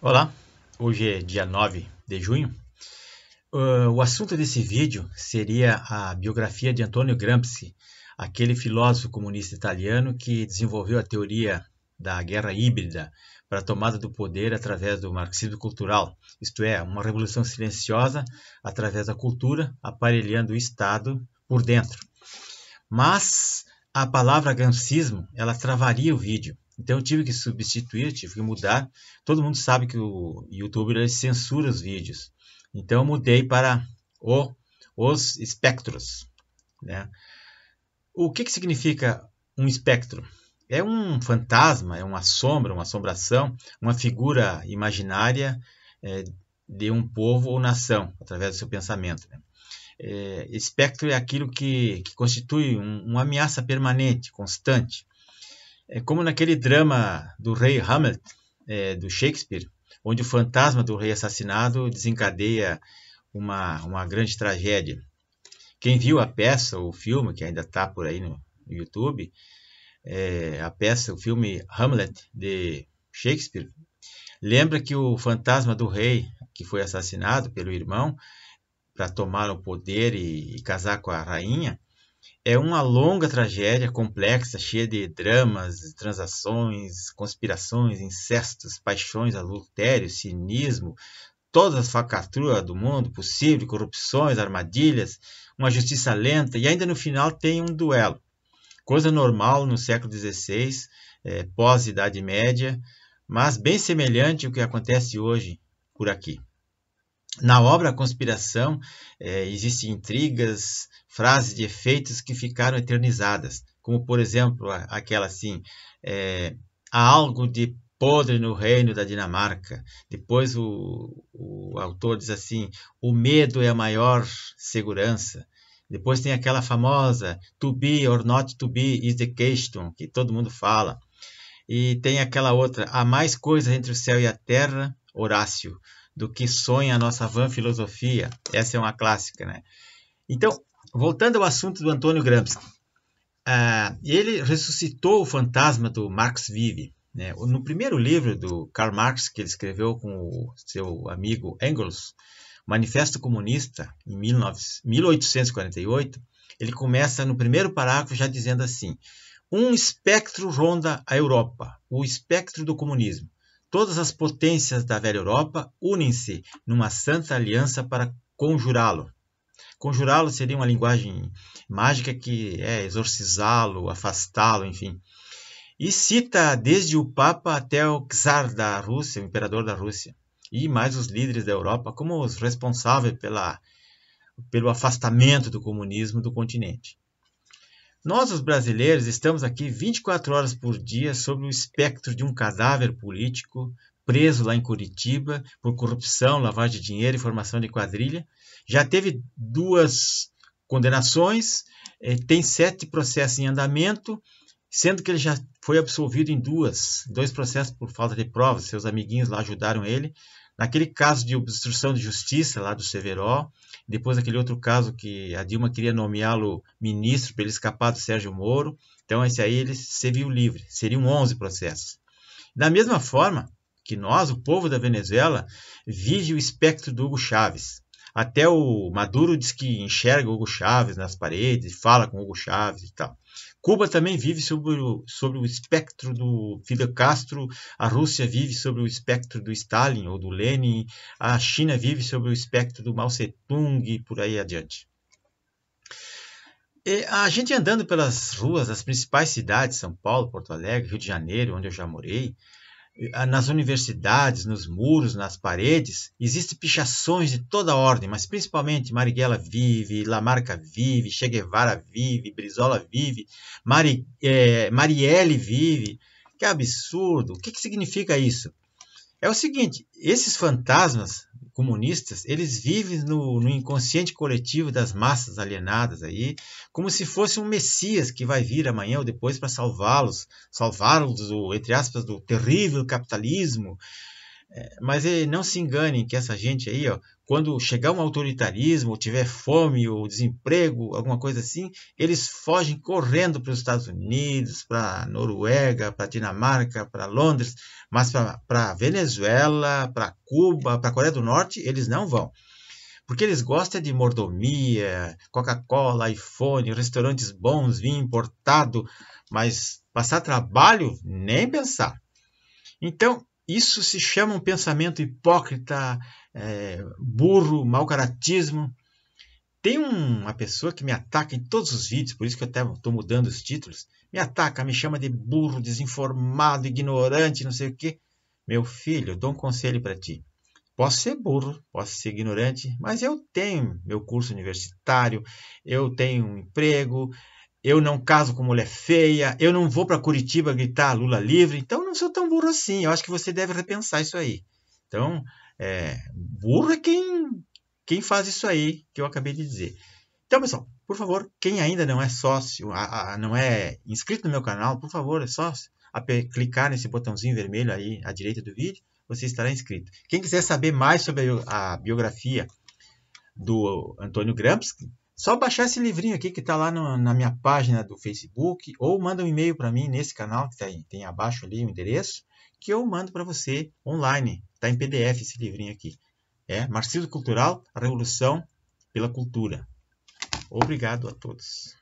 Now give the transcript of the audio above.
Olá, hoje é dia 9 de junho. Uh, o assunto desse vídeo seria a biografia de Antonio Gramsci, aquele filósofo comunista italiano que desenvolveu a teoria da guerra híbrida para a tomada do poder através do marxismo cultural, isto é, uma revolução silenciosa através da cultura, aparelhando o Estado por dentro. Mas a palavra gramscismo, ela travaria o vídeo, então eu tive que substituir, tive que mudar. Todo mundo sabe que o YouTube ele censura os vídeos. Então eu mudei para o, os espectros. Né? O que, que significa um espectro? É um fantasma, é uma sombra, uma assombração, uma figura imaginária é, de um povo ou nação, através do seu pensamento. Né? É, espectro é aquilo que, que constitui um, uma ameaça permanente, constante. É como naquele drama do rei Hamlet, é, do Shakespeare, onde o fantasma do rei assassinado desencadeia uma, uma grande tragédia. Quem viu a peça, o filme, que ainda está por aí no, YouTube, é, a peça, o filme Hamlet, de Shakespeare, lembra que o fantasma do rei, que foi assassinado pelo irmão, para tomar o poder e, e casar com a rainha, é uma longa tragédia complexa, cheia de dramas, transações, conspirações, incestos, paixões, adultério, cinismo, todas as falcatruas do mundo possível, corrupções, armadilhas, uma justiça lenta e ainda no final tem um duelo. Coisa normal no século XVI, é, pós-Idade Média, mas bem semelhante ao que acontece hoje por aqui. Na obra Conspiração, é, existem intrigas, frases de efeitos que ficaram eternizadas, como, por exemplo, aquela assim: é, há algo de podre no reino da Dinamarca. Depois o, o autor diz assim: o medo é a maior segurança. Depois tem aquela famosa to be or not to be is the question, que todo mundo fala. E tem aquela outra, há mais coisas entre o céu e a terra, Horácio, do que sonha a nossa van filosofia. Essa é uma clássica, né? Então, voltando ao assunto do Antônio Gramsci, uh, ele ressuscitou o fantasma do Marx Vive. Né? No primeiro livro do Karl Marx, que ele escreveu com o seu amigo Engels, Manifesto Comunista, em 19, 1848, ele começa no primeiro parágrafo já dizendo assim: Um espectro ronda a Europa, o espectro do comunismo Todas as potências da velha Europa unem-se numa santa aliança para conjurá-lo. Conjurá-lo seria uma linguagem mágica que é exorcizá-lo, afastá-lo, enfim. E cita desde o Papa até o czar da Rússia, o imperador da Rússia, e mais os líderes da Europa como os responsáveis pela, pelo afastamento do comunismo do continente. Nós, os brasileiros, estamos aqui 24 horas por dia sob o espectro de um cadáver político preso lá em Curitiba por corrupção, lavagem de dinheiro e formação de quadrilha. Já teve duas condenações, eh, tem sete processos em andamento, sendo que ele já foi absolvido em duas, dois processos por falta de provas. Seus amiguinhos lá ajudaram ele Naquele caso de obstrução de justiça lá do Severó, depois daquele outro caso que a Dilma queria nomeá-lo ministro para ele escapar do Sérgio Moro, então esse aí ele se viu livre, seriam 11 processos. Da mesma forma que nós, o povo da Venezuela, vive o espectro do Hugo Chávez. Até o Maduro diz que enxerga Hugo Chávez nas paredes, fala com Hugo Chávez e tal. Cuba também vive sobre o, sobre o espectro do Fidel Castro, a Rússia vive sobre o espectro do Stalin ou do Lenin, a China vive sobre o espectro do Mao Tse-tung e por aí adiante. E a gente andando pelas ruas das principais cidades, São Paulo, Porto Alegre, Rio de Janeiro, onde eu já morei, ah, nas universidades, nos muros, nas paredes, existem pichações de toda ordem, mas principalmente Marighella vive, Lamarca vive, Che Guevara vive, Brizola vive, Mari, é, Marielle vive. Que absurdo! O que, que significa isso? É o seguinte: esses fantasmas comunistas, eles vivem no, no, inconsciente coletivo das massas alienadas aí, como se fosse um Messias que vai vir amanhã ou depois para salvá-los, salvá-los, entre aspas, do terrível capitalismo, é, mas não se enganem que essa gente aí, ó, quando chegar um autoritarismo, ou tiver fome, ou desemprego, alguma coisa assim, eles fogem correndo para os Estados Unidos, para Noruega, para Dinamarca, para Londres, mas para Venezuela, para Cuba, para Coreia do Norte, eles não vão. Porque eles gostam de mordomia, Coca-Cola, iPhone, restaurantes bons, vinho importado, mas passar trabalho, nem pensar. Então, isso se chama um pensamento hipócrita, é, burro, mau caratismo. Tem uma pessoa que me ataca em todos os vídeos, por isso que eu até estou mudando os títulos. Me ataca, me chama de burro, desinformado, ignorante, não sei o quê. Meu filho, eu dou um conselho para ti. Posso ser burro, posso ser ignorante, mas eu tenho meu curso universitário, eu tenho um emprego, eu não caso com mulher feia, eu não vou para Curitiba gritar Lula livre, então não sou tão burro assim. Eu acho que você deve repensar isso aí. Então, é, burro é quem, quem faz isso aí que eu acabei de dizer. Então, pessoal, por favor, quem ainda não é sócio, a, a, não é inscrito no meu canal, por favor, é sócio, a, clicar nesse botãozinho vermelho aí à direita do vídeo, você estará inscrito. Quem quiser saber mais sobre a biografia do Antônio Gramsci, só baixar esse livrinho aqui que está lá no, na minha página do Facebook ou manda um e-mail para mim nesse canal que tá aí, tem abaixo ali o endereço que eu mando para você online. Está em PDF esse livrinho aqui. É Marxismo Cultural, a Revolução pela Cultura. Obrigado a todos.